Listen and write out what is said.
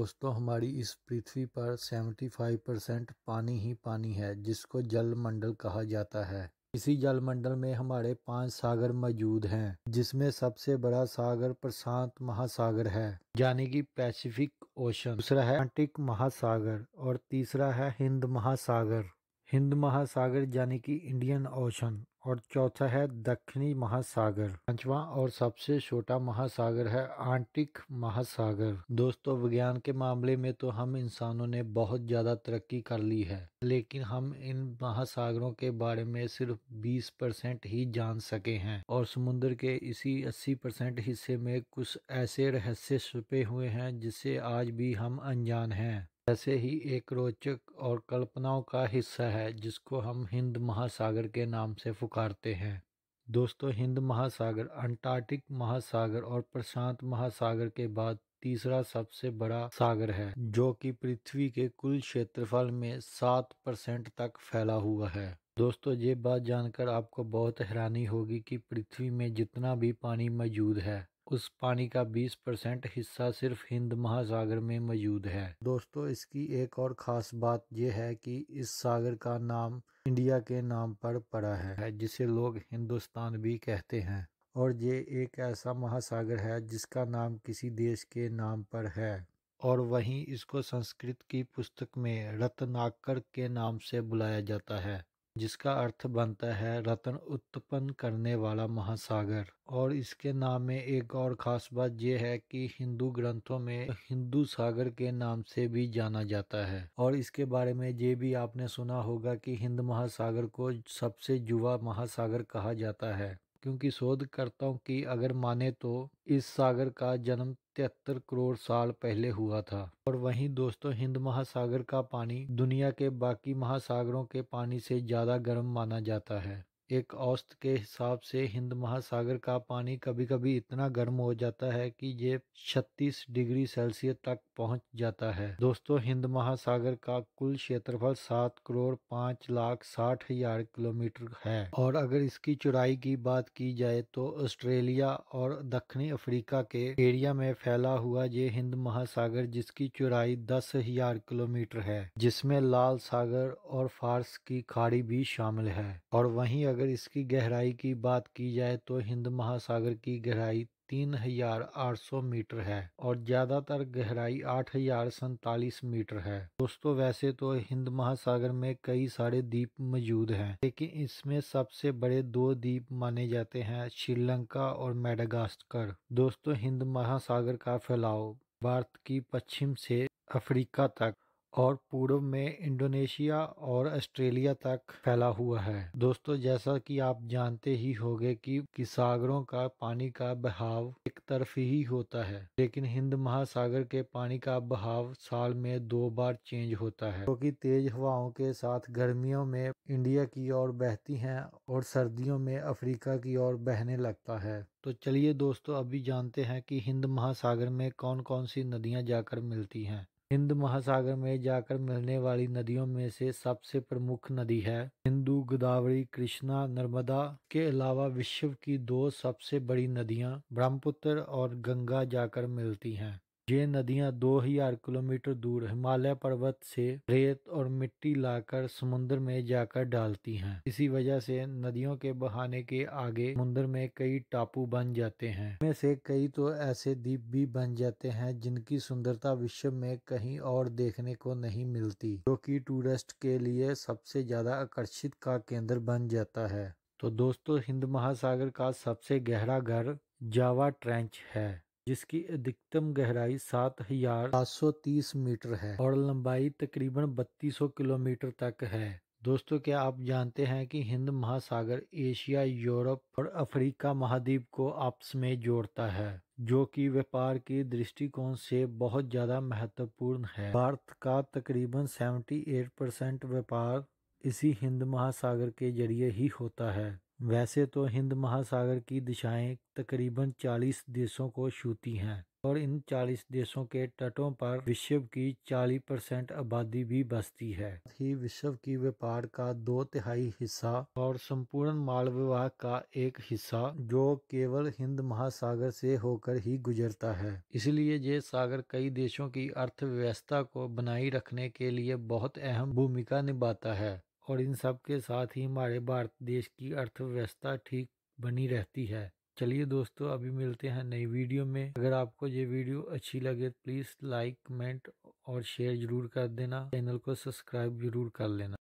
दोस्तों हमारी इस पृथ्वी पर 75 परसेंट पानी ही पानी है जिसको जल मंडल कहा जाता है इसी जल मंडल में हमारे पांच सागर मौजूद हैं जिसमें सबसे बड़ा सागर प्रशांत महासागर है यानी कि पैसिफिक ओशन दूसरा है अटलांटिक महासागर और तीसरा है हिंद महासागर हिंद महासागर यानी कि इंडियन ओशन और चौथा है दक्षिणी महासागर पांचवा और सबसे छोटा महासागर है आंटिक महासागर दोस्तों विज्ञान के मामले में तो हम इंसानों ने बहुत ज़्यादा तरक्की कर ली है लेकिन हम इन महासागरों के बारे में सिर्फ 20 परसेंट ही जान सके हैं और समुद्र के इसी 80 परसेंट हिस्से में कुछ ऐसे रहस्य छुपे हुए हैं जिससे आज भी हम अनजान हैं ऐसे ही एक रोचक और कल्पनाओं का हिस्सा है जिसको हम हिंद महासागर के नाम से पुकारते हैं दोस्तों हिंद महासागर अंटार्कटिक महासागर और प्रशांत महासागर के बाद तीसरा सबसे बड़ा सागर है जो कि पृथ्वी के कुल क्षेत्रफल में सात परसेंट तक फैला हुआ है दोस्तों ये बात जानकर आपको बहुत हैरानी होगी कि पृथ्वी में जितना भी पानी मौजूद है उस पानी का 20 परसेंट हिस्सा सिर्फ हिंद महासागर में मौजूद है दोस्तों इसकी एक और ख़ास बात यह है कि इस सागर का नाम इंडिया के नाम पर पड़ा है जिसे लोग हिंदुस्तान भी कहते हैं और ये एक ऐसा महासागर है जिसका नाम किसी देश के नाम पर है और वहीं इसको संस्कृत की पुस्तक में रत्नाकर के नाम से बुलाया जाता है जिसका अर्थ बनता है रतन उत्पन्न करने वाला महासागर और इसके नाम में एक और खास बात यह है कि हिंदू ग्रंथों में हिंदू सागर के नाम से भी जाना जाता है और इसके बारे में ये भी आपने सुना होगा कि हिंद महासागर को सबसे युवा महासागर कहा जाता है क्योंकि शोधकर्ताओं की अगर माने तो इस सागर का जन्म तिहत्तर करोड़ साल पहले हुआ था और वहीं दोस्तों हिंद महासागर का पानी दुनिया के बाकी महासागरों के पानी से ज़्यादा गर्म माना जाता है एक औस्त के हिसाब से हिंद महासागर का पानी कभी कभी इतना गर्म हो जाता है कि ये 36 डिग्री सेल्सियस तक पहुंच जाता है दोस्तों हिंद महासागर का कुल क्षेत्रफल सात करोड़ पाँच लाख साठ हजार किलोमीटर है और अगर इसकी चौड़ाई की बात की जाए तो ऑस्ट्रेलिया और दक्षिणी अफ्रीका के एरिया में फैला हुआ ये हिंद महासागर जिसकी चौड़ाई दस हजार किलोमीटर है जिसमे लाल सागर और फारस की खाड़ी भी शामिल है और वही अगर अगर इसकी गहराई की बात की जाए तो हिंद महासागर की गहराई तीन हजार आठ सौ मीटर है और ज्यादातर गहराई आठ हजार सैतालीस मीटर है दोस्तों वैसे तो हिंद महासागर में कई सारे द्वीप मौजूद हैं लेकिन इसमें सबसे बड़े दो द्वीप माने जाते हैं श्रीलंका और मेडागास्कर दोस्तों हिंद महासागर का फैलाव भारत की पश्चिम से अफ्रीका तक और पूर्व में इंडोनेशिया और ऑस्ट्रेलिया तक फैला हुआ है दोस्तों जैसा कि आप जानते ही होंगे कि, कि सागरों का पानी का बहाव एक तरफ ही होता है लेकिन हिंद महासागर के पानी का बहाव साल में दो बार चेंज होता है क्योंकि तो तेज हवाओं के साथ गर्मियों में इंडिया की ओर बहती हैं और सर्दियों में अफ्रीका की ओर बहने लगता है तो चलिए दोस्तों अभी जानते हैं कि हिंद महासागर में कौन कौन सी नदियां जाकर मिलती हैं हिंद महासागर में जाकर मिलने वाली नदियों में से सबसे प्रमुख नदी है हिंदू गोदावरी कृष्णा नर्मदा के अलावा विश्व की दो सबसे बड़ी नदियां ब्रह्मपुत्र और गंगा जाकर मिलती हैं ये नदियाँ दो हजार किलोमीटर दूर हिमालय पर्वत से रेत और मिट्टी लाकर समुद्र में जाकर डालती हैं। इसी वजह से नदियों के बहाने के आगे समुद्र में कई टापू बन जाते हैं इनमें से कई तो ऐसे द्वीप भी बन जाते हैं जिनकी सुंदरता विश्व में कहीं और देखने को नहीं मिलती जो की टूरिस्ट के लिए सबसे ज्यादा आकर्षित का केंद्र बन जाता है तो दोस्तों हिंद महासागर का सबसे गहरा घर जावा ट्रेंच है जिसकी अधिकतम गहराई सात हजार सात सौ तीस मीटर है और लंबाई तकरीबन बत्तीस सौ किलोमीटर तक है दोस्तों क्या आप जानते हैं कि हिंद महासागर एशिया यूरोप और अफ्रीका महाद्वीप को आपस में जोड़ता है जो कि व्यापार के दृष्टिकोण से बहुत ज़्यादा महत्वपूर्ण है भारत का तकरीबन 78 परसेंट व्यापार इसी हिंद महासागर के जरिए ही होता है वैसे तो हिंद महासागर की दिशाएं तकरीबन 40 देशों को छूती हैं और इन 40 देशों के तटों पर विश्व की 40 परसेंट आबादी भी बसती है ही विश्व की व्यापार का दो तिहाई हिस्सा और संपूर्ण विवाह का एक हिस्सा जो केवल हिंद महासागर से होकर ही गुजरता है इसलिए ये सागर कई देशों की अर्थव्यवस्था को बनाए रखने के लिए बहुत अहम भूमिका निभाता है और इन सब के साथ ही हमारे भारत देश की अर्थव्यवस्था ठीक बनी रहती है चलिए दोस्तों अभी मिलते हैं नई वीडियो में अगर आपको ये वीडियो अच्छी लगे प्लीज़ लाइक कमेंट और शेयर जरूर कर देना चैनल को सब्सक्राइब जरूर कर लेना